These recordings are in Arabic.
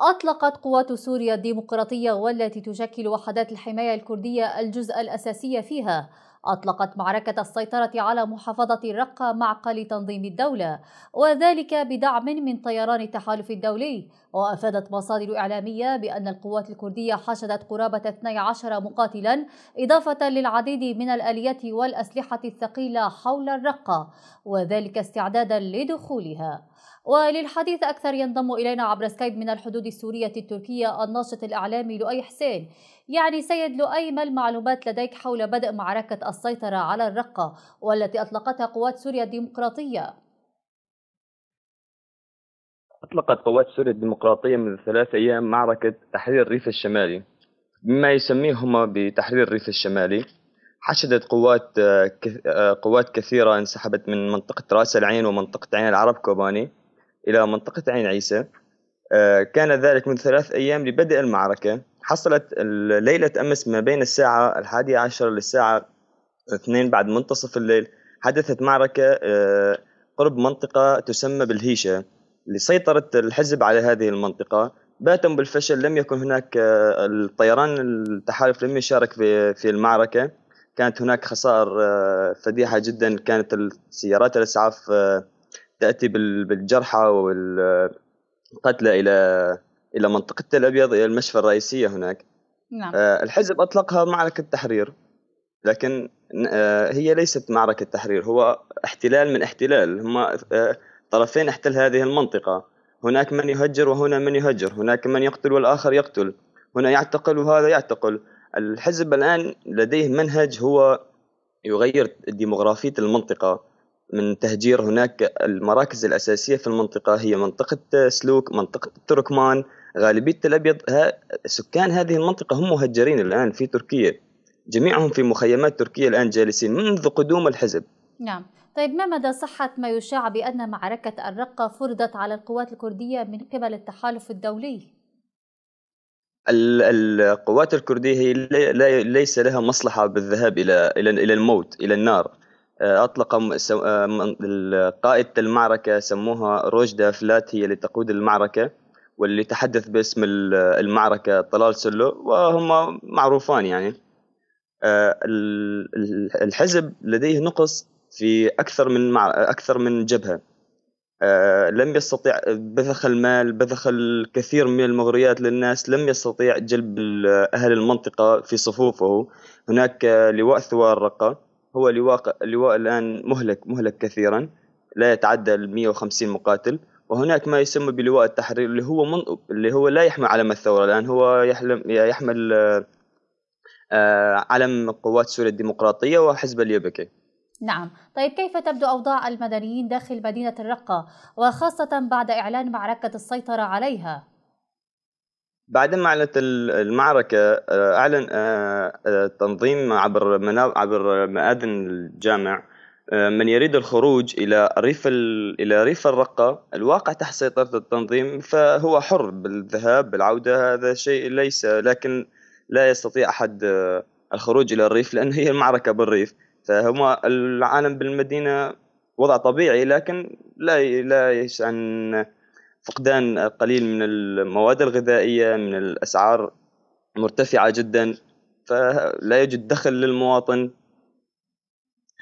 أطلقت قوات سوريا الديمقراطية والتي تشكل وحدات الحماية الكردية الجزء الأساسي فيها أطلقت معركة السيطرة على محافظة الرقة معقل تنظيم الدولة وذلك بدعم من طيران التحالف الدولي وأفادت مصادر إعلامية بأن القوات الكردية حشدت قرابة 12 مقاتلا إضافة للعديد من الآليات والأسلحة الثقيلة حول الرقة وذلك استعدادا لدخولها وللحديث أكثر ينضم إلينا عبر سكايب من الحدود السورية التركية الناشط الإعلامي لؤي حسين يعني سيد لؤي ما المعلومات لديك حول بدء معركة السيطرة على الرقة والتي أطلقتها قوات سوريا الديمقراطية أطلقت قوات سوريا الديمقراطية منذ ثلاثة أيام معركة تحرير الريف الشمالي مما يسميهما بتحرير الريف الشمالي حشدت قوات آه، آه، قوات كثيرة انسحبت من منطقة رأس العين ومنطقة عين العرب كوباني إلى منطقة عين عيسى آه، كان ذلك من ثلاث أيام لبدء المعركة حصلت ليلة أمس ما بين الساعة الحادية عشر للساعة اثنين بعد منتصف الليل حدثت معركة قرب منطقة تسمى بالهيشة لسيطرة الحزب على هذه المنطقة باتم بالفشل لم يكن هناك آه، الطيران التحالف لم يشارك في في المعركة كانت هناك خسائر آه، فديحة جدا كانت السيارات الإسعاف آه، تأتي بالجرحى والقتلى إلى إلى منطقة الأبيض إلى المشفى الرئيسية هناك نعم. الحزب أطلقها معركة تحرير لكن هي ليست معركة تحرير هو احتلال من احتلال هم طرفين احتل هذه المنطقة هناك من يهجر وهنا من يهجر هناك من يقتل والآخر يقتل هنا يعتقل وهذا يعتقل الحزب الآن لديه منهج هو يغير ديموغرافية المنطقة من تهجير هناك المراكز الأساسية في المنطقة هي منطقة سلوك منطقة التركمان غالبية الأبيض ها سكان هذه المنطقة هم مهجرين الآن في تركيا جميعهم في مخيمات تركيا الآن جالسين منذ قدوم الحزب نعم طيب ما مدى صحة ما يشاع بأن معركة الرقة فرضت على القوات الكردية من قبل التحالف الدولي؟ القوات الكردية هي ليس لها مصلحة بالذهاب إلى إلى الموت إلى النار آه، أطلق آه، قائد المعركة سموها روجدا فلات هي اللي تقود المعركة واللي تحدث باسم المعركة طلال سلو وهما معروفان يعني آه، الحزب لديه نقص في أكثر من مع أكثر من جبهة أه لم يستطيع بذخ المال بذخ الكثير من المغريات للناس لم يستطيع جلب أهل المنطقة في صفوفه هناك لواء ثوار الرقة هو لواء, لواء الآن مهلك مهلك كثيرا لا يتعدى ال 150 مقاتل وهناك ما يسمى بلواء التحرير اللي هو من... اللي هو لا يحمل علم الثوره الان هو يحلم... يحمل آه، علم قوات سوريا الديمقراطيه وحزب اليبكي نعم طيب كيف تبدو أوضاع المدنيين داخل مدينة الرقة وخاصة بعد إعلان معركة السيطرة عليها بعد ما اعلنت المعركه آه، اعلن التنظيم آه، آه، عبر عبر مآذن الجامع من يريد الخروج الى ريف الى ريف الرقه الواقع تحت سيطره التنظيم فهو حر بالذهاب بالعوده هذا شيء ليس لكن لا يستطيع احد الخروج الى الريف لان هي المعركه بالريف فهما العالم بالمدينه وضع طبيعي لكن لا لا يشعن فقدان قليل من المواد الغذائيه من الاسعار مرتفعه جدا فلا يوجد دخل للمواطن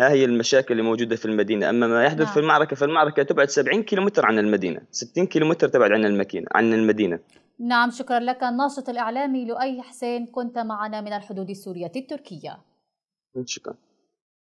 ها هي المشاكل اللي موجوده في المدينه اما ما يحدث نعم. في المعركه فالمعركه تبعد 70 كيلومتر عن المدينه 60 كيلومتر تبعد عن الماكينه عن المدينه نعم شكرا لك الناشط الاعلامي لؤي حسين كنت معنا من الحدود السوريه التركيه شكرا